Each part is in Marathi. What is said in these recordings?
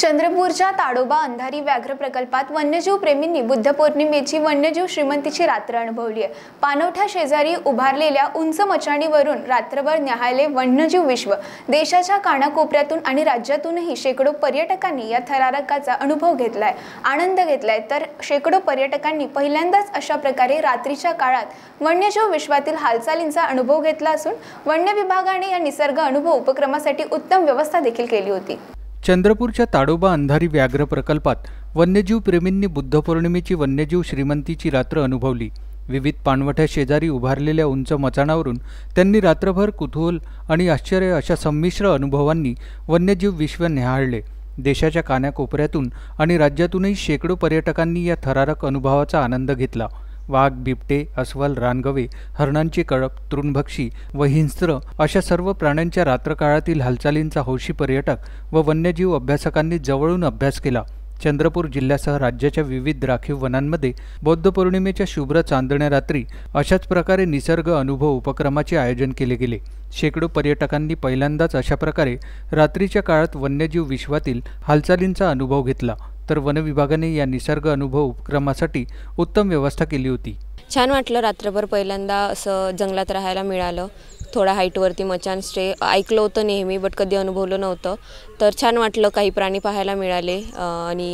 चंद्रपूरच्या ताडोबा अंधारी व्याघ्र प्रकल्पात वन्यजीव प्रेमींनी बुद्ध पौर्णिमेची वन्यजीव श्रीमंतीची रात्र अनुभवली आहे पानवठ्या शेजारी उभारलेल्या उंच मचाणीवरून रात्रभर न्यायालय वन्यजीव विश्व देशाच्या कानाकोपऱ्यातून आणि राज्यातूनही शेकडो पर्यटकांनी या थरारकाचा अनुभव घेतलाय आनंद घेतलाय तर शेकडो पर्यटकांनी पहिल्यांदाच अशा प्रकारे रात्रीच्या काळात वन्यजीव विश्वातील हालचालींचा अनुभव घेतला असून वन्य विभागाने या निसर्ग अनुभव उपक्रमासाठी उत्तम व्यवस्था देखील केली होती चंद्रपूरच्या ताडोबा अंधारी व्याघ्र प्रकल्पात वन्यजीव प्रेमींनी बुद्धपौर्णिमेची वन्यजीव श्रीमंतीची रात्र अनुभवली विविध पाणवठ्या शेजारी उभारलेल्या उंच मचाणावरून त्यांनी रात्रभर कुतूहल आणि आश्चर्य अशा संमिश्र अनुभवांनी वन्यजीव विश्व न्याहाळले देशाच्या कानाकोपऱ्यातून आणि राज्यातूनही शेकडो पर्यटकांनी या थरारक अनुभवाचा आनंद घेतला वाघ बिबटे अस्वल रानगवे हरणांची कळप तृणभक्षी व हिंस्त्र अशा सर्व प्राण्यांच्या रात्रकाळातील हालचालींचा हौशी पर्यटक व वन्यजीव अभ्यासकांनी जवळून अभ्यास केला चंद्रपूर जिल्ह्यासह राज्याच्या विविध राखीव वनांमध्ये बौद्ध पौर्णिमेच्या शुभ्र चांदण्या रात्री अशाच प्रकारे निसर्ग अनुभव उपक्रमाचे आयोजन केले गेले शेकडो पर्यटकांनी पहिल्यांदाच अशा प्रकारे रात्रीच्या काळात वन्यजीव विश्वातील हालचालींचा अनुभव घेतला तर वनविभागाने या निसर्ग अनुभव उपक्रमासाठी उत्तम व्यवस्था केली होती छान वाटलं रात्रभर पहिल्यांदा असं जंगलात राहायला मिळालं थोडा हाईटवरती मचान स्टे ऐकलं होतं नेहमी बट कधी अनुभवलं नव्हतं तर छान वाटलं काही प्राणी पाहायला मिळाले आणि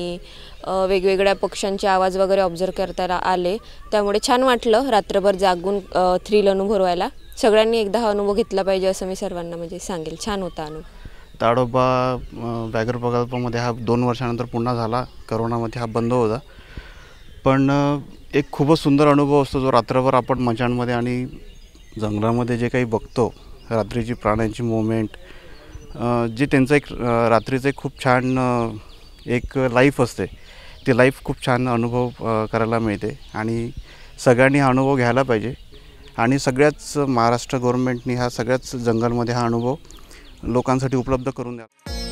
वेगवेगळ्या पक्ष्यांचे आवाज वगैरे ऑब्झर्व करता आले त्यामुळे छान वाटलं रात्रभर जागून थ्रील अनुभवायला सगळ्यांनी एकदा हा अनुभव घेतला पाहिजे असं मी सर्वांना म्हणजे सांगेल छान होता अनुभव ताडोबा व्याघ्र प्रकल्पामध्ये हा दोन वर्षानंतर पुन्हा झाला करोनामध्ये हा बंद होता पण एक खूपच सुंदर अनुभव असतो जो रात्रभर आपण मचांमध्ये आणि जंगलामध्ये जे काही बघतो रात्रीची प्राण्यांची मुवमेंट जे त्यांचं एक रात्रीचं एक खूप छान एक लाईफ असते ती लाईफ खूप छान अनुभव करायला मिळते आणि सगळ्यांनी हा अनुभव घ्यायला पाहिजे आणि सगळ्याच महाराष्ट्र गव्हर्मेंटनी हा सगळ्याच जंगलमध्ये हा अनुभव लोकांसाठी उपलब्ध करून द्या